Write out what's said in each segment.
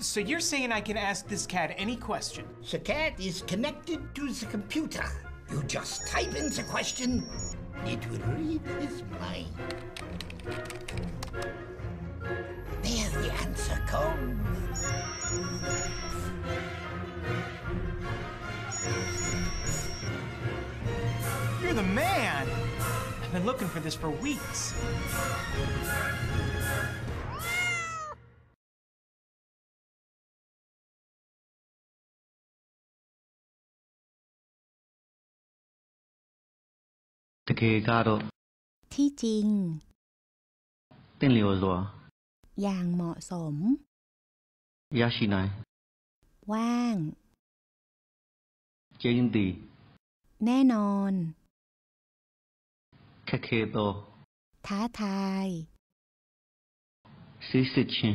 So you're saying I can ask this cat any question? The cat is connected to the computer. You just type in the question, it will read his mind. There the answer comes. You're the man! I've been looking for this for weeks. ที่จริงเเ็อย่างเหมาะสม ยาชินายว่างเจยินดี แน่นอนคเคโต ท้าทายซอสิชิน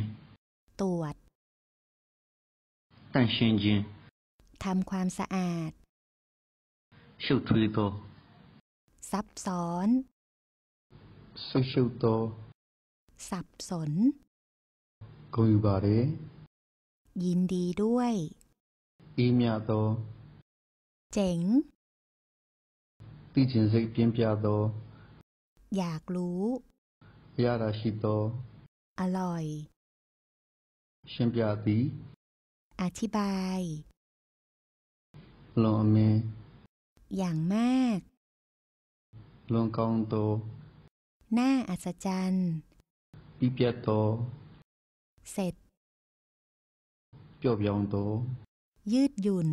ตรวจ ตันเชนจินทำความสะอาดชุดทุยโตซับซ้อนซึ่งชิวโตสับสนกุยบารียินดีด้วย อีมยาโต เจ๋งติจินซิเปียนพยาโตอยากรู้ ยาราชิโต อร่อยเชมพยาตีอธิบายลอเมอย่างมากลงกองโตหน้าอัศจรรย์ปิเปียโต เสร็จเปียวยองโต ยืดหยุ่น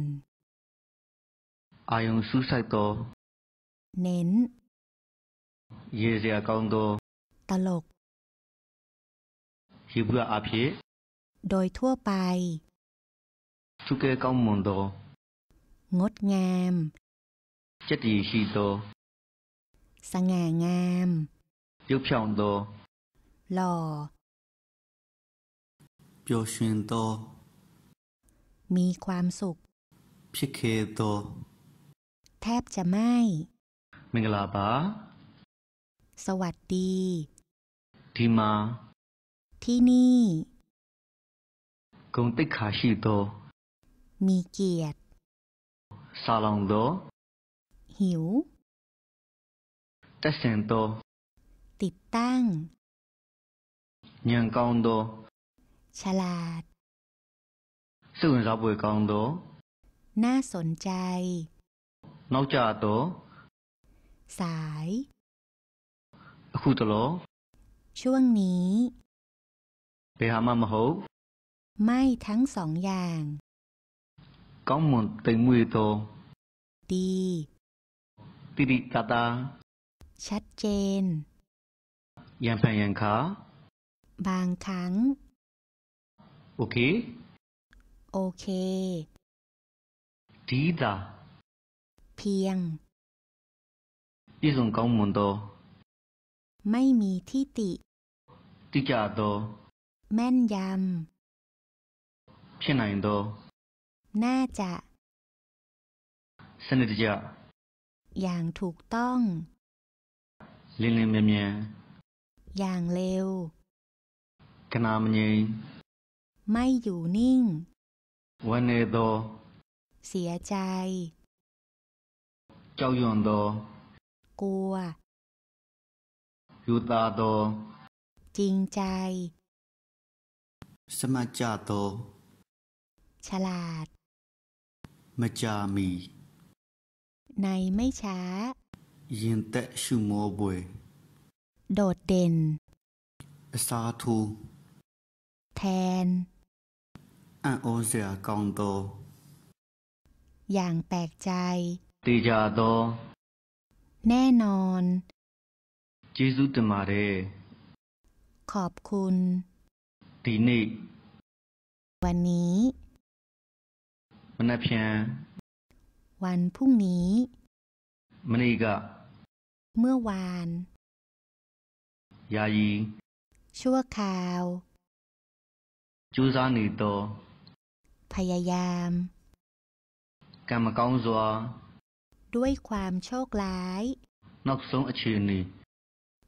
อายุสุสัยโต เน้น เยเซียกองโต ตลกฮิบุอาพีโดยทั่วไปสุเกกองมุนโต งดงาม เจดีฮิโตสง่างามยงโตหล่อยงโตมีความสุข พิเคโตแทบจะไม่มิงลาบา สวัสดี ที่มา ที่นี่ กงติขาชิโตมีเกียรติซาลองโตหิวแต่เสียงโตติดตั้ง ยังกองโตฉลาดสื่อราบบุยกองโตน่าสนใจนอกจากโต สาย คู่ตโล ช่วงนี้ ไปหามามโหไม่ทั้งสองอย่างก้องมุนเต็มมือโต ดีติดิกาตาชัดเจนยังไปยังคาบางครั้ง โอเค โอเค ดีดาเพียงยี่สกมันโตไม่มีที่ติ ติจาโตแม่นยำ偏โตน่าจะ สนิทจะ อย่างถูกต้องเรื่องเมียเมียอย่างเร็วขนามเนยงไม่อยู่นิ่งวันเนโดเสียใจ เจ้าหยวนโด กลัวยูตาโด จริงใจ สมาจาโตฉลาดมาจามี ในไม่ช้ายินเตชูโมบุยโดดเด่นสาธุแทนอนโอเสียกองโต อย่างแปลกใจ ตีจาโตแน่นอนจิสุตมาเรขอบคุณ ตีนี่วันนี้มันเพียงวันพรุ่งนี้มันอีกอะเมื่อวาน ยายีชั่วคราวจูซานิโต พยายามกรรมกองซัวด้วยความโชคร้าย นอกสงอชีนี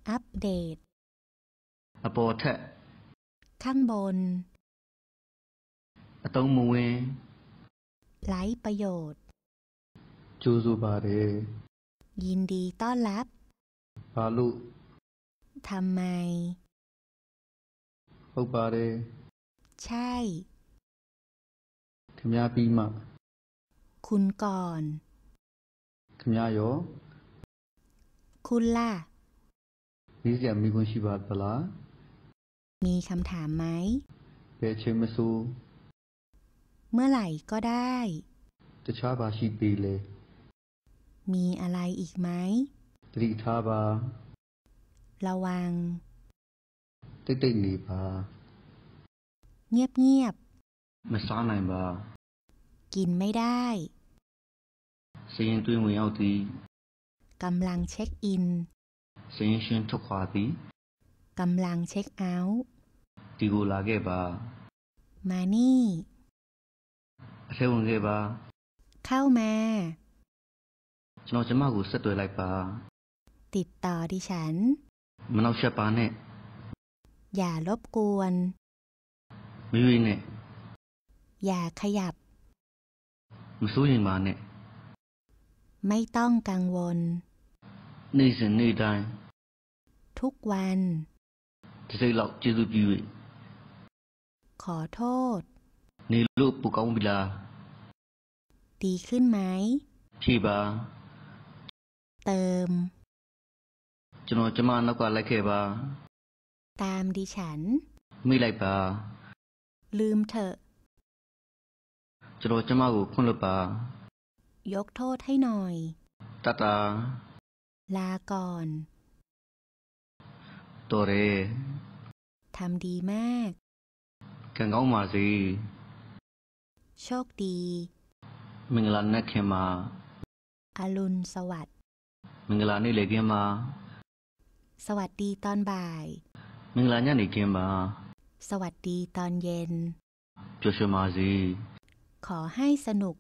อัปเดตอโปเทข้างบนอตงมูเหไร้ประโยชน์ จูซูบาเรยินดีต้อนรับพาลุทำไมอุปาเร ใช่ขมยาปีมาคุณก่อนขมยาโยคุณล่ะนี่จะมีคนชิบาตลามีคำถามไหมเปเชมสูเมื่อไหร่ก็ได้ จะชาบาชีปีเลย มีอะไรอีกไหมลิทาบา ระวังติตินีบา เงียบเงียบมาซาไนบา กินไม่ได้เสียงตุยมวยเอาตีกำลังเช็คอินเสียงเช่นทุกขวาตีกำลังเช็คเอาท์ ตีกูลาเกบา มานี่เซวนเกบา เข้ามาเราจะมาหูสะตัวไรบาติดต่อดิฉัน มันเอาเชียปาเน่อย่าลบกวน มิวิเน่อย่าขยับ มันสู้ยังมาเน่ไม่ต้องกังวล นี่สินี่ได้ ทุกวัน จะใด้หลอกจะรูปยวขอโทษนี่ลูกปุกองบิลา ดีขึ้นไหม ที่บาเติมจนจะมานกว่าไรเคบาตามดิฉัน ไมีไรปาลืมเถอะจนจะมากูคุณหรือปายกโทษให้หน่อยตาตาลาก่อนตัวเรทำดีมากแกงเอามาสิโชคดีมิงลันนักเขมาอรุณสวัสดิ์มิงลานี่เลกเขมาสวัสดีตอนบ่ายมึงลาญาณิกินบาสวัสดีตอนเย็นจชมาซีขอให้สนุก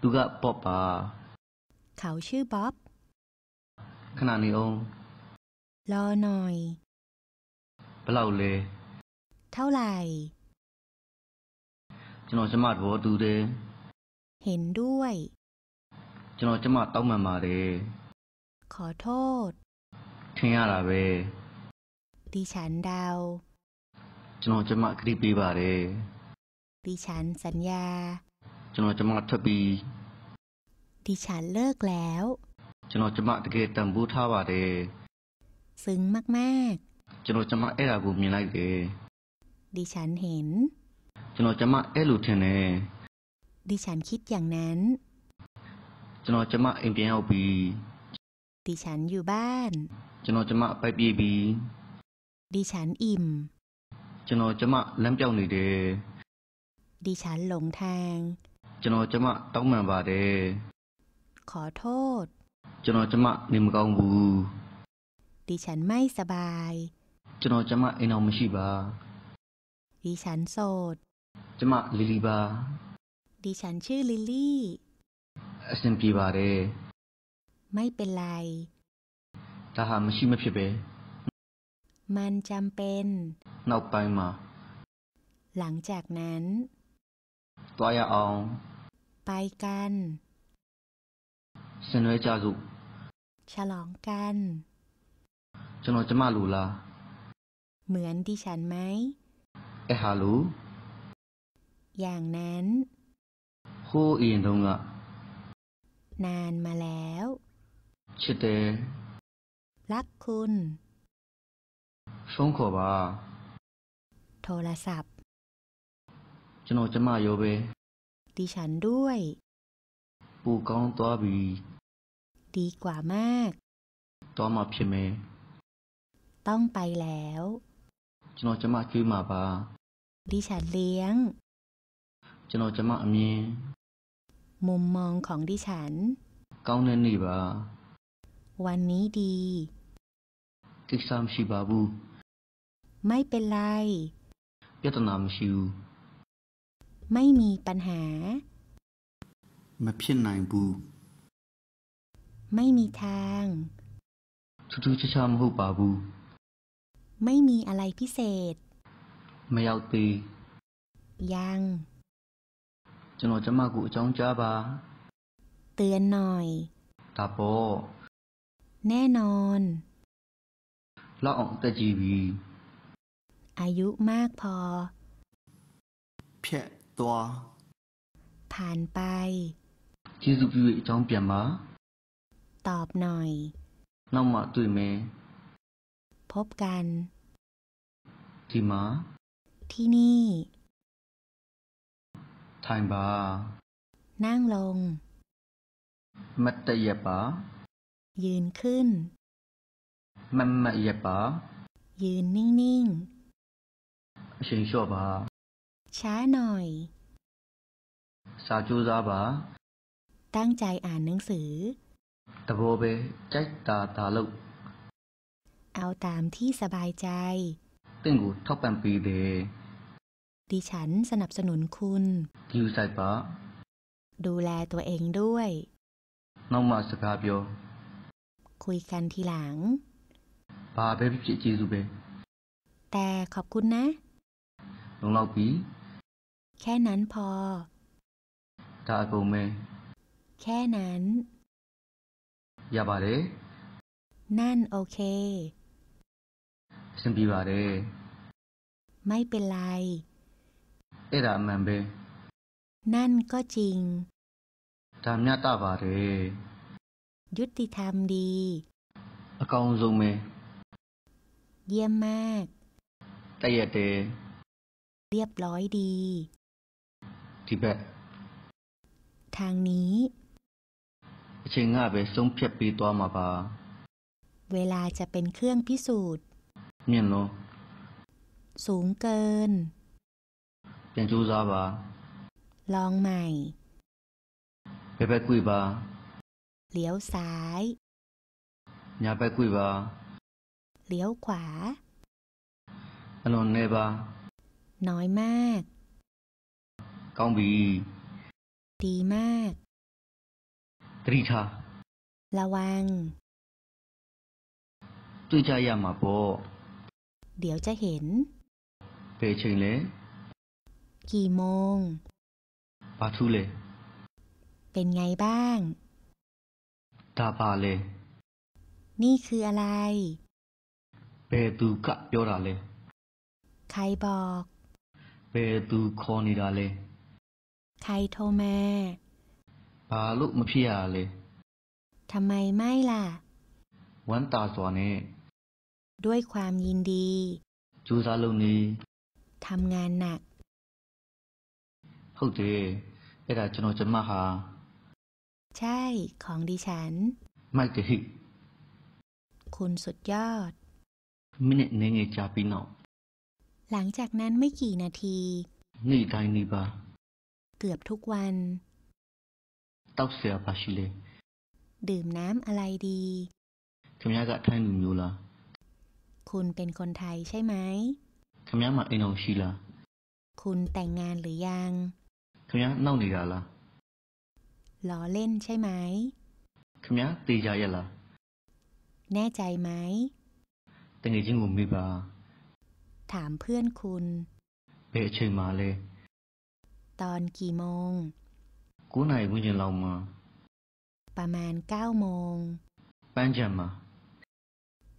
ตุกะป๊อปปาเขาชื่อบ๊อบ ขนาดนี้อง รอหน่อยเปล่าเลย เท่าไหร่จันจะมาดูดูเดเห็นด้วยจันจะมาต้องมามาเดขอโทษที้งอะไรไปดิฉันเดาจนเราจะมากรีบีบาร์เรดิฉันสัญญาจนเราจะมาทบีดิฉันเลิกแล้วจนเราจะมาตะเกียตัมบูท่าบาร์เรซึ้งมากมาๆจนเราจะมาเอราบุมีไรเดดิฉันเห็นจนเราจะมาเอลูเทเน่ดิฉันคิดอย่างนั้นจนเราจะมาเอ็มพีเอลบีดิฉันอยู่บ้านจนจะมาไปบีบี ดิฉันอิ่ม จนจะมาเล้มเจ้าหนึ่งเดดิฉันหลงทาง จนจะมาต้องมาบาเดขอโทษ จนจะมาในมกองบูดิฉันไม่สบาย จนจะมาเอนอมชิบาดิฉันโสดจะมาลิลีบาดิฉันชื่อลิลี่เอซนพีบาเดไม่เป็นไรถ้าหามชีไม่เพียบมันจำเป็น นอกไปมา หลังจากนั้น ตัวยาอองไปกัน เสนอจารุฉลองกันฉันจะมาลูลาเหมือนดิฉันไหม เอฮาลูอย่างนั้น คู่อินตรงอะนานมาแล้วชิดเตรักคุณส่งขอบาโทรศัพท์จโนจะมาโยเบดิฉันด้วย ปูกองตัวบี ดีกว่ามาก ตัวมาพิเม ต้องไปแล้วจโนจะมาคือมาบาดิฉันเลี้ยงจโนจะมามีมุมมองของดิฉันเก้าเนินหนีบาวันนี้ดีกิซามชิบาบู ไม่เป็นไรยตนามชิว ไม่มีปัญหา มาเพียนนายบู ไม่มีทาง ทุกทุกชชามหูบาบู ไม่มีอะไรพิเศษ ไม่เอาตียัง จะหนอจะมากุจ้องจ้าบาเตือนหน่อย ตาโป แน่นอนลอแต่จีวีอายุมากพอเพียตัว ผ่านไปจีสุบิวจองเปียมา ตอบหน่อย น้องมาตุยเมพบกัน ที่มา ที่นี่ทายบานั่งลง มัตเตยปายืนขึ้นมั慢慢也罢ยืนนิ่งๆชิงชัวบะช้าหน่อย สาจูซาบะตั้งใจอ่านหนังสือตะโบเบใจตาตาลุกเอาตามที่สบายใจตึ้งกูทบปัปีเดดิฉันสนับสนุนคุณยูส่ปะดูแลตัวเองด้วย น้องมาสกาเโียว คุยกันทีหลังบาเบบิจิจิซูเบแต่ขอบคุณนะลองเล่าปีแค่นั้นพอตาโกเม แค่นั้น อย่าบาเลนั่นโอเคฉันปีบาเลไม่เป็นไร เอ็ดามันเบนั่นก็จริงทำเนี่ตาบาเลยุติธรรมดีอากองซูเมเยี่ยมมากตะยเตเรียบร้อยดี ทีแบบ ทางนี้เชิงง่าไปสงเพียบปีตัวมาปาเวลาจะเป็นเครื่องพิสูจน์ เนี่ยเนาะสูงเกิน เป็นจูซาบา ลองใหม่ ไปไปกุยบาเลี้ยวซ้าย อย่าไปกุยบาเลี้ยวขวาอนนเนบาน้อยมาก กองบี ดีมาก ตรีชา ระวัง ตุยจายามาโปเดี๋ยวจะเห็น เปเชิงเลย กี่โมงปาทูเลเป็นไงบ้างตาปาเล นี่คืออะไรเปตูกะเปียวราเลใครบอก เปตูคอนีอะไรใครโทรมาปาลุมาพี่อะไรทำไมไม่ล่ะ วันตาสวนเนด้วยความยินดี จูซาลุนีทำงานหนักเฮ้ยเจ๊เอราจโนจัมาฮาใช่ ของดิฉัน ไม่เจ๊คุณสุดยอดมิเนเนเงจาปีนอหลังจากนั้นไม่กี่นาที นี่ไดนีบาเกือบทุกวันเต้าเสียปาชิเลดื่มน้ำอะไรดีคำยากะไทยหนุ่มอยู่ละคุณเป็นคนไทยใช่ไหมคำยามาเอนอชิละ คุณแต่งงานหรือยังคำยาเน่าหนีละละล้อเล่นใช่ไหมคำยาตีใจยละแน่ใจไหมตั้งแต่ยิ่งุมมีบาถามเพื่อนคุณเปเชญมาเลย ตอนกี่โมง กูไหนกูยังเรามา ประมาณเก้าโมงปันจันมา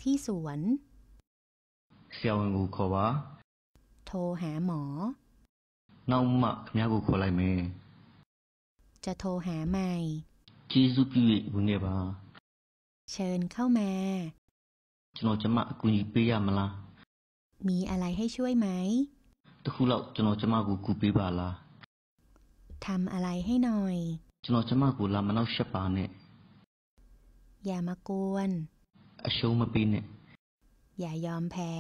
ที่สวน เซียวงูขอวะโทรหาหมอ น้องหมักเนียกูขออะไรเมจะโทรหาใหม่จีซุปิวิบุเนบาเชิญเข้ามาจนจะมากูยิปยามละ มีอะไรให้ช่วยไหมตะคุเราจนจะมากูกูปีบาละทำอะไรให้หน่อยจนจะมากูลามันเอาชปาเนี่ยอย่ามากวนอชูมาปีเนี่ยอย่ายอมแพ้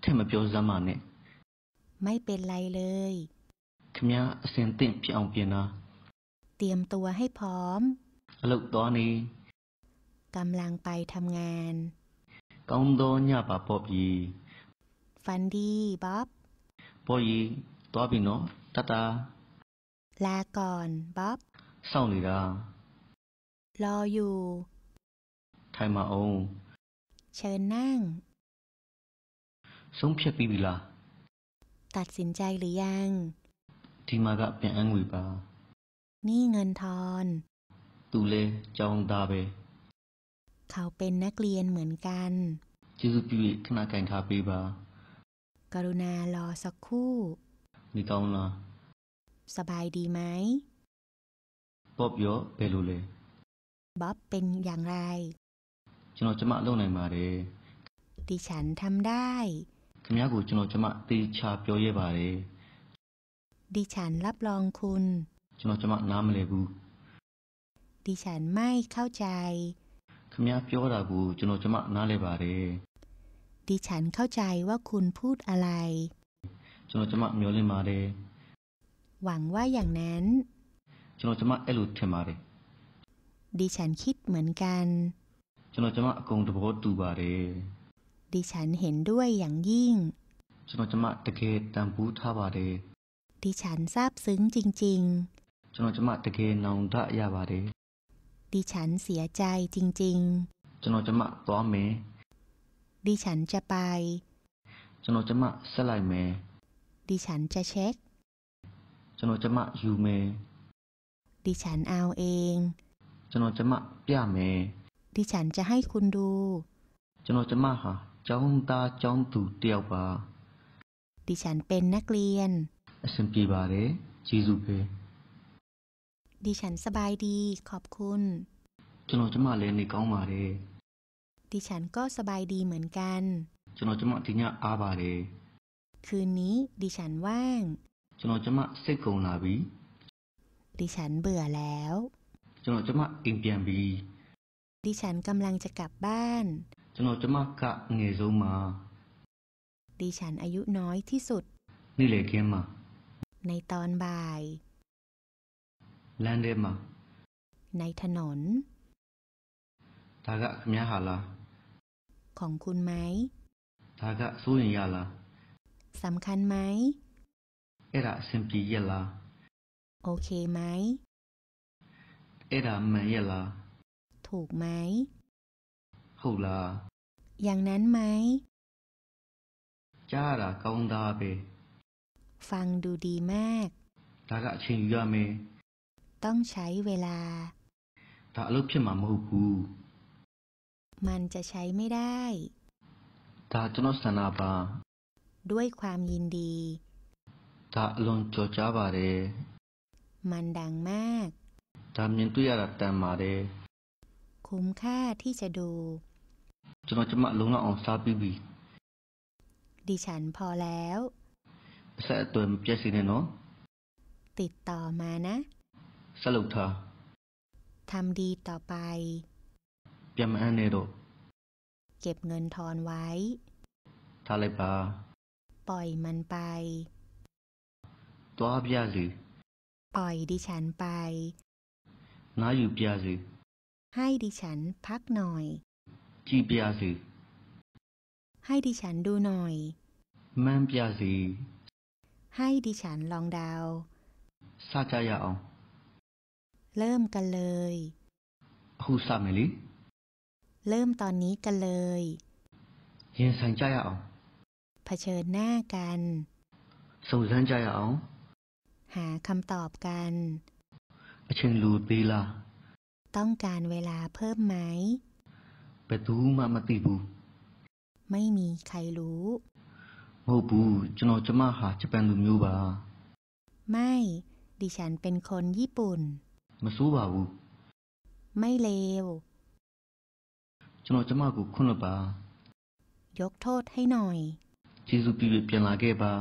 แค่มาเปียวจะมาเนี่ย ไม่เป็นไรเลยขมยาเซนเต็มพี่เอาเปียนะเตรียมตัวให้พร้อมลุกตอนนี้กำลังไปทำงานกองโดนยาปะปอบยีฟันดีบ๊อบปอยีตัวบินโนตาตา ลาก่อน บ๊อบเศร้าหรือล่ะรออยู่ ไทยมาโอเชิญนั่งสงเพียปีบิลาตัดสินใจหรือยัง ที่มากะเปียงอังวีปานี่เงินทอน ตูเลจองดาเบเขาเป็นนักเรียนเหมือนกันจิสุปิวิขณะแกงคาปีบา กรุณารอสักคู่มีกองรอ สบายดีไหมบ๊อบเยอะเปรูเลยบ๊อบเป็นอย่างไรฉันจะมาลงในมาเลยดิฉันทำได้คำยากูฉันจะมาตีชาเปียวเย่บาเยดิฉันรับรองคุณฉันจะมาน้ำเลยบูดิฉันไม่เข้าใจขมยาเปีอวดากูจโนจมะน้าเลบาเรดิฉันเข้าใจว่าคุณพูดอะไรจโนจมะเมียวเลมาเรหวังว่าอย่างนั้นจโนจมะเอลุดเทมาเรดิฉันคิดเหมือนกันจโนจมะกงตบโตูบาเรดิฉันเห็นด้วยอย่างยิ่งจโนจมะตะเกตตามบูทาบาเรดิฉันซาบซึ้งจริงๆจโนจมะตะเกนนองทะยาบาเรดิฉันเสียใจจริงๆจโนจะมาตัอมเมดิฉันจะไปจโนจะมาสลายเมดิฉันจะเช็คจโนจะมฮยูเมดิฉันเอาเองจโนจะมาเปียเมดิฉันจะให้คุณดูจโนจะมค่ะจ้องตาจ้องตูเตียวปาดิฉันเป็นนักเรียนฉสนมปีบาเรจีซูเปดิฉันสบายดีขอบคุณฉันาจะมาเรียนในกองมาเลย ดิฉันก็สบายดีเหมือนกันฉันาจะมาที่นี่อาบาเลย คืนนี้ ดิฉันว่างฉันาจะมาเซกโกนาบี ดิฉันเบื่อแล้วฉันาจะมาอินเปียนบี ดิฉัน กำลังจะกลับบ้านฉันาจะมากะเงยโซมา ดิฉันอายุน้อยที่สุด นี่เลยเกมมาในตอนบ่ายลนเดมาในถนนทากะขมยาหาลาของคุณไหมทากะสู้ยาลาสำคัญไหมเอระสิมปีเยลาโอเคไหมเอระมัเยลาถูกไหมถูกลาอย่างนั้นไหมจ้าละกองดาเปฟังดูดีมากทากะชิงยาเมต้องใช้เวลาตาลิกเชื่อมามูบูมันจะใช้ไม่ได้ตาจนสนาบา ด้วยความยินดีตาลงโจจาบาเร มันดังมาก ตามยินตุยาดแต่มมาเรคุ้มค่าที่จะดูจนจะมาลงละองซาบิบีดิฉันพอแล้วเส่ตัวเปเจสิเนาะ ติดต่อมานะสรุปเธอทำดีต่อไปจำอัมาเนโรเก็บเงินทอนไว้ทาเลปาปล่อยมันไป ตัวเาียสีปล่อยดิฉันไปนาอยู่เาียสีให้ดิฉันพักหน่อยจีเบียสีให้ดิฉันดูหน่อย แม่เาียสีให้ดิฉันลองดาวซาจายาอเริ่มกันเลยคูซามลิเริ่มตอนนี้กันเลยเย็นสังใจเอาเผชิญหน้ากันสูสันใจเอา หาคำตอบกันเชิญรูปีละ ต้องการเวลาเพิ่มไหมปดูมามาติบู ไม่มีใครรู้โมบูจนอจะมาหาจะเป็นลุมยูบาไม่ ดิฉันเป็นคนญี่ปุ่นม่สู้บ่าวไม่เลว ฉันเอาจะมากูคนละบายกโทษให้หน่อย จีซูปีเปลี่ยนลาเก้บา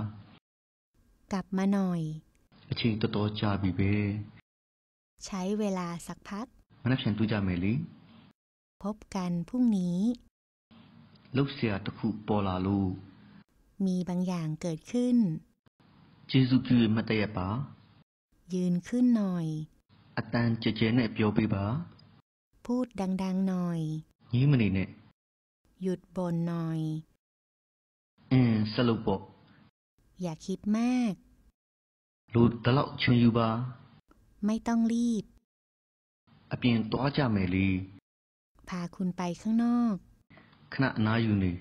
กลับมาหน่อยเชิงตัวต่อจาบีเบ ใช้เวลาสักพักมานับฉันตัวจาเมลีพบกันพรุ่งนี้ ลูกเสียตะคุปอลาลู มีบางอย่างเกิดขึ้น จีซูปีมาเตยปายืนขึ้นหน่อยอาจารย์จะเจเนเปียวปีบาพูดดังๆหน่อยยิ่มันอีเนี่ยหยุดบ่นหน่อยเออสรุปบออย่าคิดมาก รูตะเลาะชงอยู่บาไม่ต้องรีบอเปญียนตัวจ้าเมลี พาคุณไปข้างนอก ขณะน้าอยู่นี่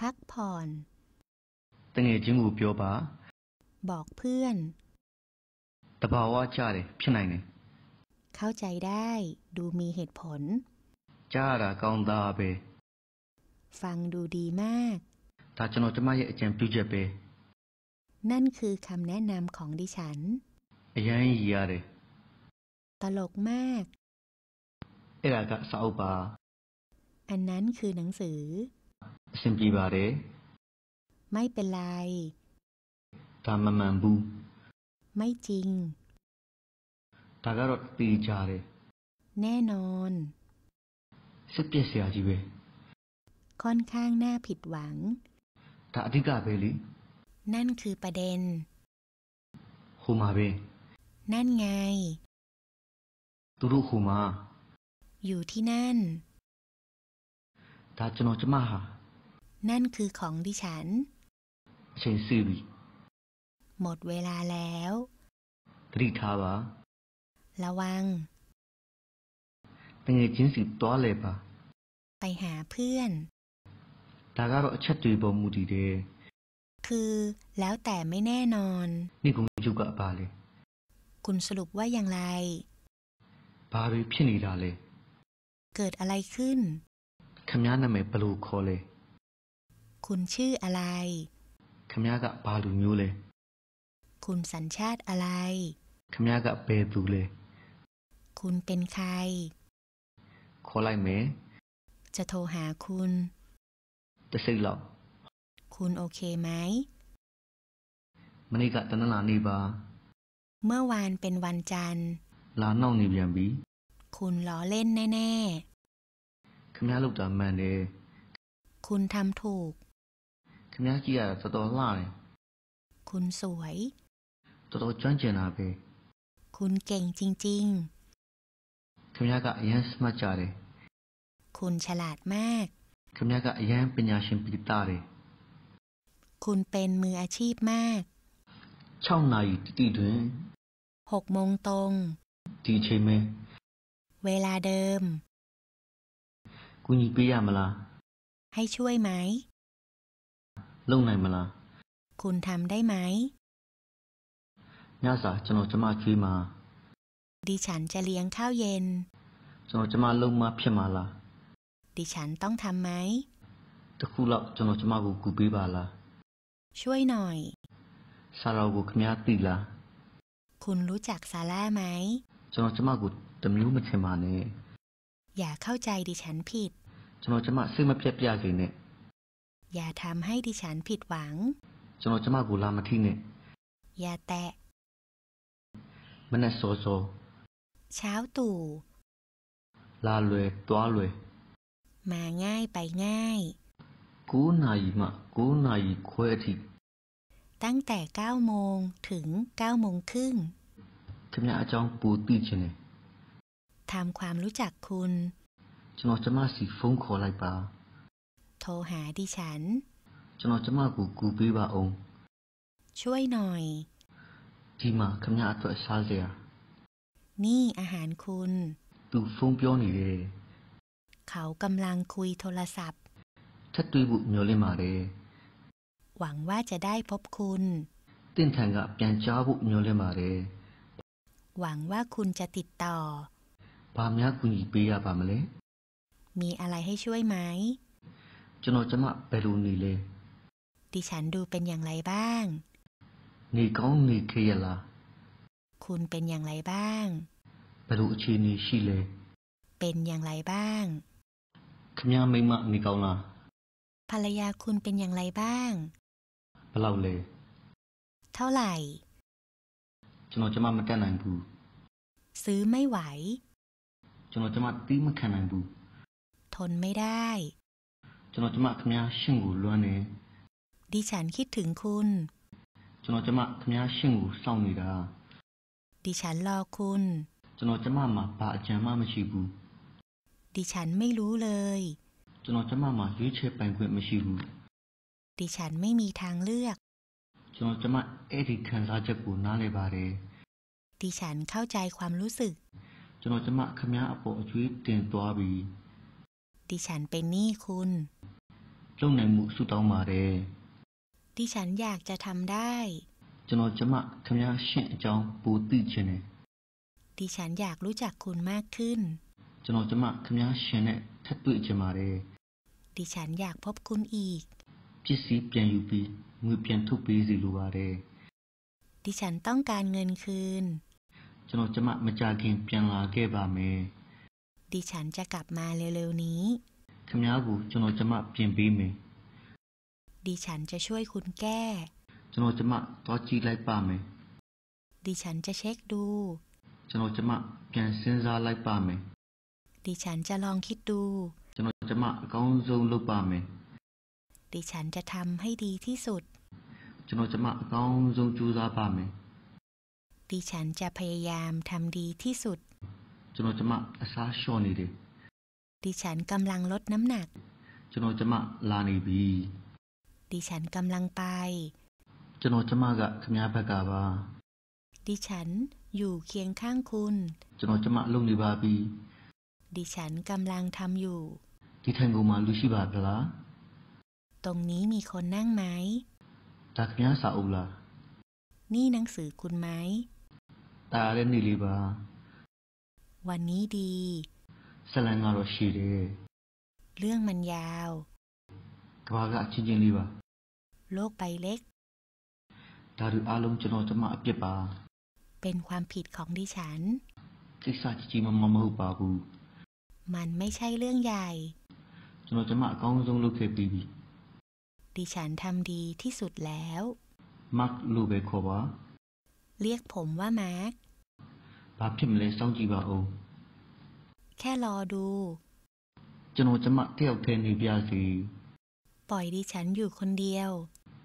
พักผ่อนตั้งเจจิงหูเปียวบาบอกเพื่อนแต่ภาวะจ้าเลยพี่นายเนี่ยเข้าใจได้ดูมีเหตุผล จ้าละกองดาเบฟังดูดีมาก ถ้าจโนจะมาเยี่ยมพี่เจเปนั่นคือคำแนะนำของดิฉันยังอีอะไรตลกมาก เอรากะสาวปาอันนั้นคือหนังสือซิมปีบาเรไม่เป็นไรตามามันบูไม่จริงตากรอดตีจาเรแน่นอนสเปียเสียจีเวค่อนข้างน่าผิดหวัง ถ้าอธิกาเบลีนั่นคือประเด็น คูมาเบนั่นไง ตุรุคูมา อยู่ที่นั่นตาจโนจมาหะนั่นคือของดิฉัน เชนซีบีหมดเวลาแล้วตรีทาวะ ระวัง ตั้งจินสิตัวเลยปะไปหาเพื่อนตาก็ชัดตีบอมูดีเด คือแล้วแต่ไม่แน่นอน นี่คงณจุกะปาเลย คุณสรุปว่าอย่างไรปาไปพี่นี่ดาเลย เกิดอะไรขึ้นขมยานำเมปลูคอเลย คุณชื่ออะไรขมยากะปาลูมิวเลยคุณสัญชาติอะไรขมยากะเปตูเลย คุณเป็นใคร โคไลเมจะโทรหาคุณ จะซื้อหรอคุณโอเคไหม มันนี่กะตอนนั้นลานีบา เมื่อวานเป็นวันจันทร์ลานนองนี่เบียนบี คุณล้อเล่นแน่ๆขมยาลูกจามแมนเลยคุณทำถูกขมยาเกียร์ตะตล่าเลยคุณสวยตัวจ้าเจนาไคุณเก่งจริง ๆ คุณยากะยังสมาจาเรคุณฉลาดมากคุณยากะยังป็นยาชิมปิตาเรคุณเป็นมืออาชีพมาก ช่องนายตีถึงหกโมงตรงตีเช่ไหมเวลาเดิมคุณยีปียามาลาให้ช่วยไหมลงไหนมาลาคุณทำได้ไหมน่าสาจนจะมาคืนมา ดิฉันจะเลี้ยงข้าวเย็นจนจะมาลงมาพิมาละดิฉันต้องทำไหมตะคูละันจะมากูกูบีบาละ ช่วยหน่อย ซาลากูขมยาตีละคุณรู้จักซาล่าไหมจนจะมากูตำนิ้วมันเชมาเนี่อย่าเข้าใจดิฉันผิดจนจะมาซื้อมาเพียบยาเลยเนี่ย อย่าทำให้ดิฉันผิดหวังจนจะมากูลามาที่เนี่ย อย่าแตะมนัสโซโซเช้าตู่ ลาเลยตัวเลย มาง่ายไปง่าย กูนายมะกูนายคุยทิตั้งแต่เก้าโมงถึงเก้าโมงครึ่งคุณอาจารย์ปูตีชนทำความรู้จักคุณ ฉันจะมาสีฟงขออะไรปะาโทรหาดิฉัน ฉัน จะมากูกูปีบาองช่วยหน่อยที่มาคำนาตัวซาเลีย นี่อาหารคุณ ตูฟงเปียวนี่เลยเขากำลังคุยโทรศัพท์ ถ้าตุยบุญเลยมาเลยหวังว่าจะได้พบคุณตื่นทงกับเปียนจ้าบุญเลยมาเลยหวังว่าคุณจะติดต่อพามยาคุณอีปียาพามเลยมีอะไรให้ช่วยไหมจนจะมาไปรูนี่เลย ดิฉันดูเป็นอย่างไรบ้างนิกองนิเคลาคุณเป็นอย่างไรบ้าง ปรุชินีชิเลเป็นอย่างไรบ้างขมยาไม่มานิกองลาภรรยาคุณเป็นอย่างไรบ้างเปล่าเลย เท่าไหร่ฉันจะมาแม่กนนางบู ซื้อไม่ไหวฉันจะมาตีแม่กนนางบู ทนไม่ได้ฉันจะมาขมยาชิงกูล้วนเนดิฉันคิดถึงคุณจนจะมาทำยาชิงหูเศร้าหนีดาดิฉันรอคุณ จนจะมามาป่าจะมามาชีบูดิฉันไม่รู้เลย จนจะมามายื้อเชยไปกวนมาชีบูดิฉันไม่มีทางเลือก จนจะมาเอริคันซาจะปูน่าเลยบาเรดิฉันเข้าใจความรู้สึก จนจะมาขมยาอปอชีวิตเตียนตัวบี ดิฉันเป็นหนี้คุณเจ้านหมู่สุตองมาเรที่ฉันอยากจะทำได้จนจะมาคำยาเชี่ยจองปูตื้อเชนดิฉันอยากรู้จักคุณมากขึ้นจนจะมาคำยาเช่ยเนี่ยถ้าปื้อจะมาเรดิฉันอยากพบคุณอีกจิสีเปลี่ยนอยู่ปีมือเปลี่ยนทุกปีสิลูวาเรดิฉันต้องการเงินคืนจนจะมามาจากเกงเปลี่ยนลาเกบาเมดิฉันจะกลับมาเร็วๆนี้คำยาบูจนจะมาเปลี่ยนปีเมดิฉันจะช่วยคุณแก้ันจะมาต่อจีไรป่าไหมดิฉันจะเช็คดูฉันจะมาเปลี่ยนเส้นซาไรป่าไหมดิฉันจะลองคิดดูฉันจะมาก้าวลงลูป่าไหมดิฉันจะทำให้ดีที่สุดฉันจะมาก้าวลงจูซาป่าไหมดิฉันจะพยายามทำดีที่สุดฉันจะมาซาชอนีเดดิฉันกำลังลดน้ำหนักฉันจะมาลานีบีดิฉันกำลังไป จโนจมากะขมยาบะกาบาดิฉันอยู่เคียงข้างคุณ จโนจมะลุงดีบาบี ดิฉันกำลังทำอยู่ ที่ทงกูมาลุชิบาละตรงนี้มีคนนั่งไหมตาขมยาสาอุลานี่หนังสือคุณไหม ตาเล่นดีลีบา วันนี้ดีสลงงารชีเดเรื่องมันยาวကဘာကအချင်းချင်းလေးပါโลกใบเล็กดารุอารมณ์จโนจะมาอภิปาเป็นความผิดของดิฉันกิสาจจีมันมามาหปากูมันไม่ใช่เรื่องใหญ่จโนจะมากองทรงลูกเคปีบีดิฉันทำดีที่สุดแล้วมักลูเบโควะเรียกผมว่ามาร์กบาพทมเลยซองจีบาโอแค่รอดูจโนจะมาเที่ยวเทนนิบยาสีปล่อยดิฉันอยู่คนเดียว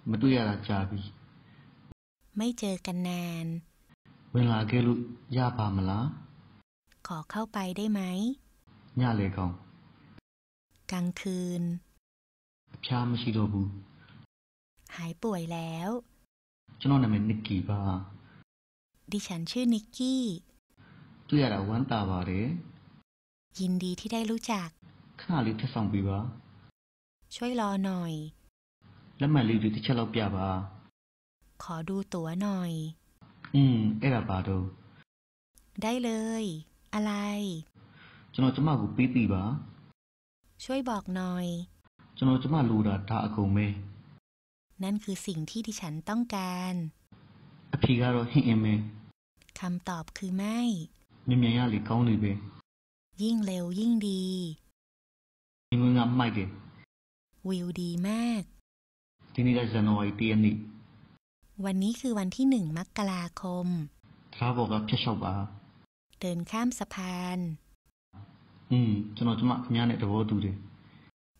มาดูยาจาบีไม่เจอกันนาน เวลาเกลุยาพามาละขอเข้าไปได้ไหมย่าเลยกองกลางคืนพยาไม่ชิโดบู หายป่วยแล้วฉันนอนในเมนนิกกี้บ้าดิฉันชื่อนิกกี้ตุยาราวันตาบาเร ยินดีที่ได้รู้จักข้าลิทสองปีบ้าช่วยรอหน่อย แล้วมาลีดูที่เชนเปียบาขอดูตั๋วหน่อย อืม เอราบาดู ได้เลย อะไร จนจะมากูปีปีบาช่วยบอกหน่อย จนจะมาลูดาทาอคงเมนั่นคือสิ่งที่ดิฉันต้องการ อภิการให้เอเมคำตอบคือไม่มี่มียหรือเขาหรือเบยิ่งเร็วยิ่งดี มีเงินงามไม่เกวิวดีมาก ที่นี่ก็จะนอยเตียนนี่วันนี้คือวันที่หนึ่งมกราคมครับผมกับเชาวาเดินข้ามสะพาน อืมฉันจะมาญาเนี่ยตัวดูดิ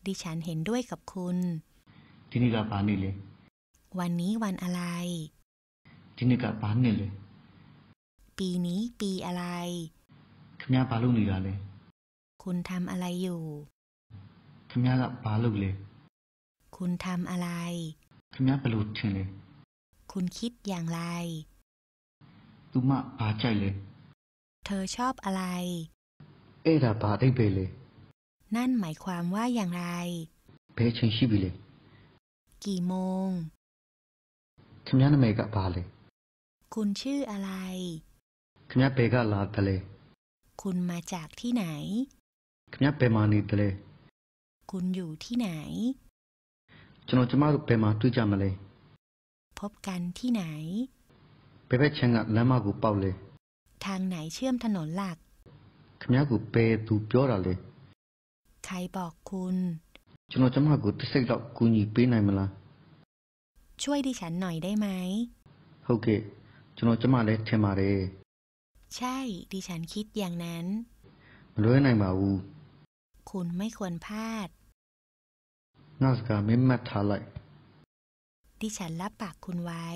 ดิฉันเห็นด้วยกับคุณ ที่นี่ก็ปานี่เลย วันนี้วันอะไร ที่นี่ก็ปานนี่เลย ปีนี้ปีอะไรขมยาปาลูกนี่ละเลย คุณทำอะไรอยู่ขมยาละปาลูกเลยคุณทำอะไรปลุกฉันเลยคุณคิดอย่างไร ตุมะพาใจเลย เธอชอบอะไร เอราพาได้เบเลยนั่นหมายความว่าอย่างไรเพชรชิบิเลยกี่โมงคุณยานเมกะพาเลย คุณชื่ออะไรคุณยาเปกะลาตะเลยคุณมาจากที่ไหน คุณยาเปมานีตะเลยคุณอยู่ที่ไหนฉจนจะมาูไปมาตุจามาเลย พบกันที่ไหน ไปไปเชียงอ่แล้วมากูเป่าเลย ทางไหนเชื่อมถนนหลักขมยากูเปย์ตูเปียวอะไรใครบอกคุณฉจนจะมากูติดสิกดอกกุญย์บไปไหนมาละ ช่วยดิฉันหน่อยได้ไหมโอเคฉจนจะมาเลยเทมาเลย ใช่ดิฉันคิดอย่างนั้นรา้วยไหนมาอูคุณไม่ควรพลาดทดิฉันรับปากคุณไว้